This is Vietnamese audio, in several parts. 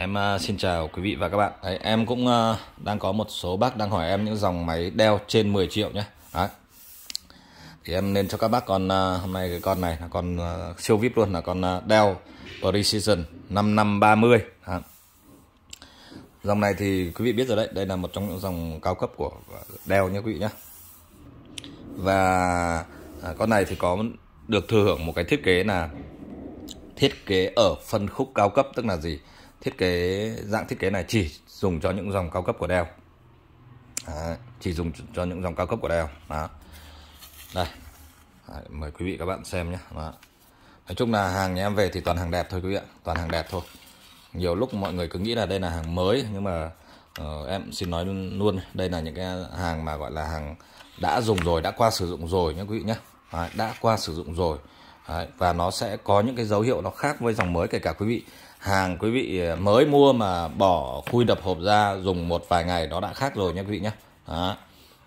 Em ờ, xin chào quý vị và các bạn. Đấy, em cũng ờ, đang có một số bác đang hỏi em những dòng máy đeo trên 10 triệu nhé. Đấy. Thì em nên cho các bác con ờ, hôm nay cái con này là con siêu vip luôn là con uh, Dell Precision 5530. Đấy. Dòng này thì quý vị biết rồi đấy, đây là một trong những dòng cao cấp của đeo nhé quý vị nhé. Và à, con này thì có được thừa hưởng một cái thiết kế là thiết kế ở phân khúc cao cấp tức là gì? thiết kế dạng thiết kế này chỉ dùng cho những dòng cao cấp của Dell Đấy, chỉ dùng cho những dòng cao cấp của Dell đó đây Đấy, mời quý vị các bạn xem nhé đó. nói chung là hàng nhà em về thì toàn hàng đẹp thôi quý vị ạ toàn hàng đẹp thôi nhiều lúc mọi người cứ nghĩ là đây là hàng mới nhưng mà uh, em xin nói luôn đây là những cái hàng mà gọi là hàng đã dùng rồi đã qua sử dụng rồi nhé quý vị nhé Đấy, đã qua sử dụng rồi Đấy, và nó sẽ có những cái dấu hiệu nó khác với dòng mới kể cả quý vị hàng quý vị ờ, mới mua mà bỏ khui đập hộp ra dùng một vài ngày nó đã khác rồi nhé quý vị nhé đó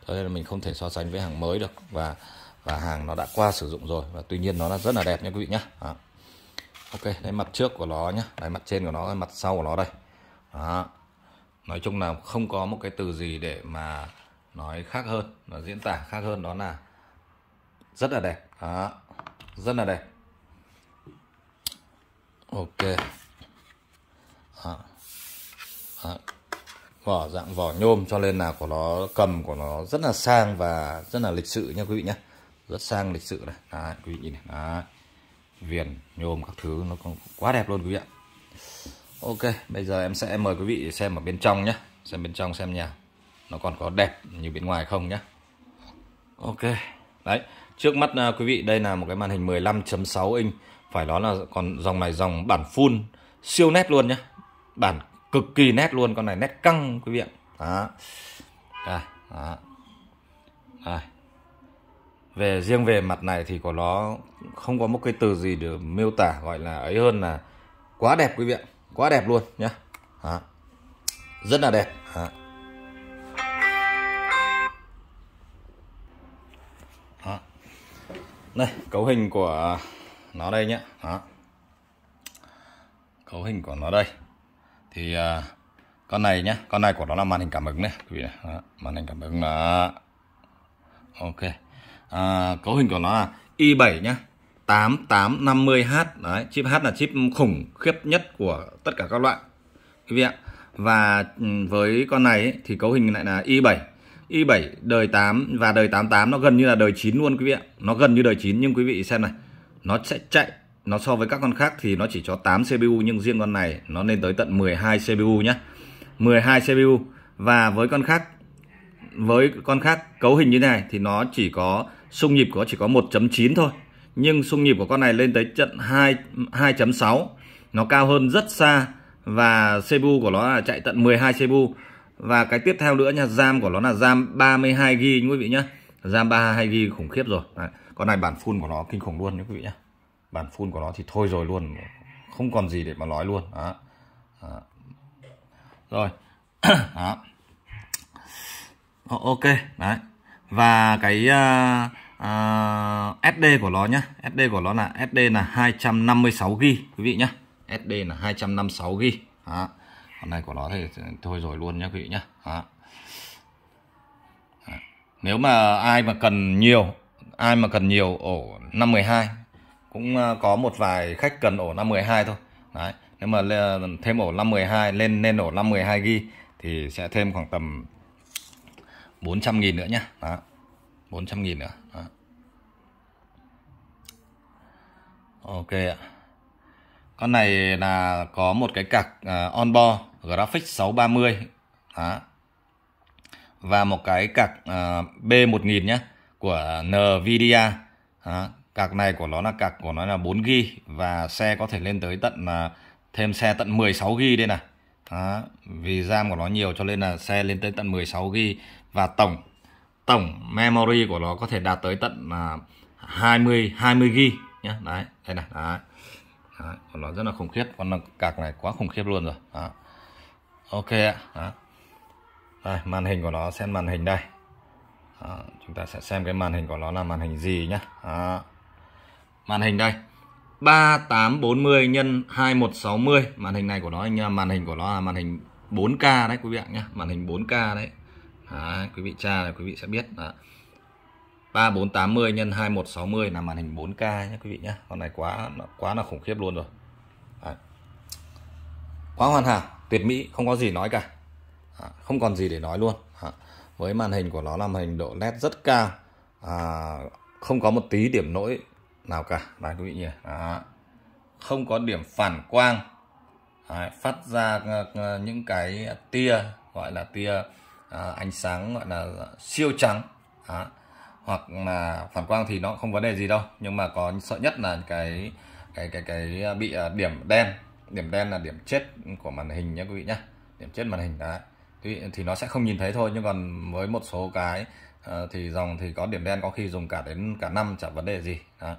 thế nên là mình không thể so sánh với hàng mới được và và hàng nó đã qua sử dụng rồi và tuy nhiên nó là rất là đẹp nhé quý vị nhé đó. ok đấy mặt trước của nó nhá đấy mặt trên của nó mặt sau của nó đây đó nói chung là không có một cái từ gì để mà nói khác hơn nó diễn tả khác hơn đó là rất là đẹp đó rất là đẹp ok à. À. vỏ dạng vỏ nhôm cho nên là của nó cầm của nó rất là sang và rất là lịch sự nha quý vị nhé rất sang lịch sự này Đấy, quý vị nhìn này Đấy. viền nhôm các thứ nó cũng quá đẹp luôn quý vị ạ ok bây giờ em sẽ mời quý vị xem ở bên trong nhé xem bên trong xem nhà nó còn có đẹp như bên ngoài không nhé ok đấy Trước mắt à, quý vị đây là một cái màn hình 15.6 inch Phải nói là còn dòng này dòng bản full siêu nét luôn nhé Bản cực kỳ nét luôn con này nét căng quý vị ạ Đó. Đây, đó. Đây. Về riêng về mặt này thì có nó không có một cái từ gì để miêu tả gọi là ấy hơn là quá đẹp quý vị ạ Quá đẹp luôn nhé Đó. Rất là đẹp Đó. đây cấu hình của nó đây nhé đó. cấu hình của nó đây thì à, con này nhá con này của nó là màn hình cảm ứng này quý vị đó. màn hình cảm ứng là ok à, cấu hình của nó là i 7 nhá 8850H đấy chip H là chip khủng khiếp nhất của tất cả các loại quý vị ạ và ừ, với con này ấy, thì cấu hình lại là i7 i7 đời 8 và đời 88 nó gần như là đời 9 luôn quý vị ạ. Nó gần như đời 9 nhưng quý vị xem này. Nó sẽ chạy nó so với các con khác thì nó chỉ cho 8 CPU nhưng riêng con này nó lên tới tận 12 CPU nhé 12 CPU và với con khác với con khác cấu hình như thế này thì nó chỉ có xung nhịp của chỉ có 1.9 thôi nhưng xung nhịp của con này lên tới trận 2 2.6 nó cao hơn rất xa và CPU của nó là chạy tận 12 CPU và cái tiếp theo nữa nha, RAM của nó là RAM 32GB quý vị nhá. RAM 32GB khủng khiếp rồi. Đấy. Con này bản full của nó kinh khủng luôn nhé quý vị nhá. Bản full của nó thì thôi rồi luôn, không còn gì để mà nói luôn. Đó. Đó. Rồi. Đó. Ờ, ok, đấy. Và cái uh, ờ, uh, ờ, SD của nó nhá, SD của nó là SD là 256GB quý vị nhá. SD là 256GB. Đó con này của nó thì thôi rồi luôn nhé quý vị nhé đó. nếu mà ai mà cần nhiều ai mà cần nhiều ổ 512 cũng ờ, có một vài khách cần ổ 512 thôi đấy nếu mà thêm ổ 512 lên lên ổ 512 ghi thì sẽ thêm khoảng tầm 400 nghìn nữa nhá đó 400 nghìn nữa đó. ok ạ con này là có một cái cạc uh, ờ, on board Graphics 630 đó. và một cái cạc uh, B1000 nhé của Nvidia đó. cạc này của nó là cạc của nó là 4GB và xe có thể lên tới tận uh, thêm xe tận 16GB đây này đó. vì RAM của nó nhiều cho nên là xe lên tới tận 16GB và tổng tổng memory của nó có thể đạt tới tận uh, 20 20GB nhé đấy đây này đấy. Đấy, nó rất là khủng khiếp con cạc này quá khủng khiếp luôn rồi đó ok ạ đây màn hình của nó xem màn hình đây đó. chúng ta sẽ xem cái màn hình của nó là màn hình gì nhá màn hình đây 3840 nhân 2160 màn hình này của nó anh em màn hình của nó là màn hình 4K đấy quý vị ạ nhá màn hình 4K đấy đấy, quý vị tra là quý vị sẽ biết là 3480 nhân 2160 là màn hình 4K nhé quý vị nhé con này quá quá là khủng khiếp luôn rồi quá hoàn hảo tuyệt mỹ không có gì nói cả à, không còn gì để nói luôn à, với màn hình của nó là màn hình độ led rất cao à, không có một tí điểm lỗi nào cả đấy quý vị nhỉ à, không có điểm phản quang à, phát ra ờ, ờ, những cái tia gọi là tia ờ, ánh sáng gọi là siêu trắng à, hoặc là phản quang thì nó không vấn đề gì đâu nhưng mà có sợ nhất là cái cái cái cái bị điểm đen điểm đen là điểm chết của màn hình nhé quý vị nhé điểm chết màn hình đấy thì, thì nó sẽ không nhìn thấy thôi nhưng còn với một số cái uh, thì dòng thì có điểm đen có khi dùng cả đến cả năm chẳng vấn đề gì đó.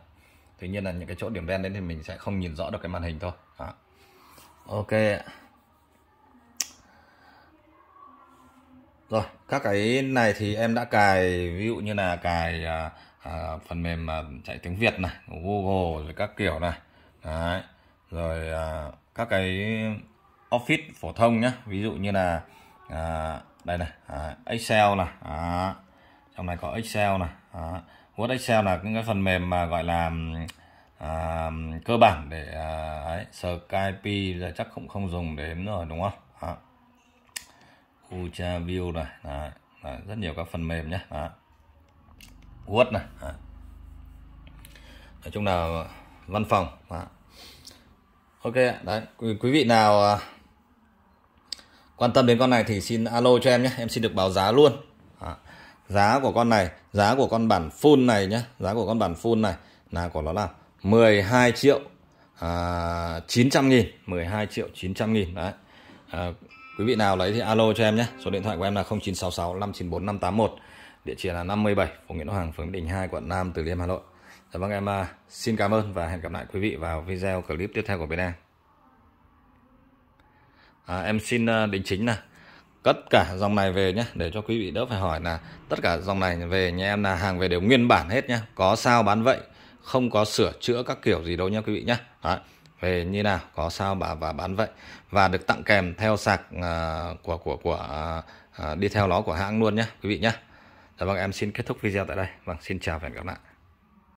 tuy nhiên là những cái chỗ điểm đen đến thì mình sẽ không nhìn rõ được cái màn hình thôi đó. ok rồi các cái này thì em đã cài ví dụ như là cài uh, à, phần mềm mà chạy tiếng Việt này Google rồi các kiểu này đấy rồi à, các cái office phổ thông nhé ví dụ như là à, đây này à, Excel này à, trong này có Excel này à, Word Excel là những cái phần mềm mà gọi là à, cơ bản để à, ấy, Skype giờ chắc cũng không dùng đến rồi đúng không à. Ultra View này à, à, rất nhiều các phần mềm nhé à. Word này à. nói chung là văn phòng à ok đấy quý vị nào à, quan tâm đến con này thì xin alo cho em nhé em xin được báo giá luôn à, giá của con này giá của con bản full này nhé giá của con bản full này là của nó là 12 triệu à, 900 nghìn 12 triệu 900 nghìn đấy à, quý vị nào lấy thì alo cho em nhé số điện thoại của em là 0966 594 581 địa chỉ là 57 phố Nguyễn Hoàng phường Đình 2 quận Nam Từ Liêm Hà Nội Dạ vâng em à, xin cảm ơn và hẹn gặp lại quý vị vào video clip tiếp theo của bên em. À, em xin à, định chính là cất cả dòng này về nhé để cho quý vị đỡ phải hỏi là tất cả dòng này về nhà em là hàng về đều nguyên bản hết nhé có sao bán vậy không có sửa chữa các kiểu gì đâu nhé quý vị nhé Đấy, về như nào có sao bà và bán vậy và được tặng kèm theo sạc à, của của của à, à đi theo nó của hãng luôn nhé quý vị nhé Dạ vâng em xin kết thúc video tại đây vâng xin chào và hẹn gặp lại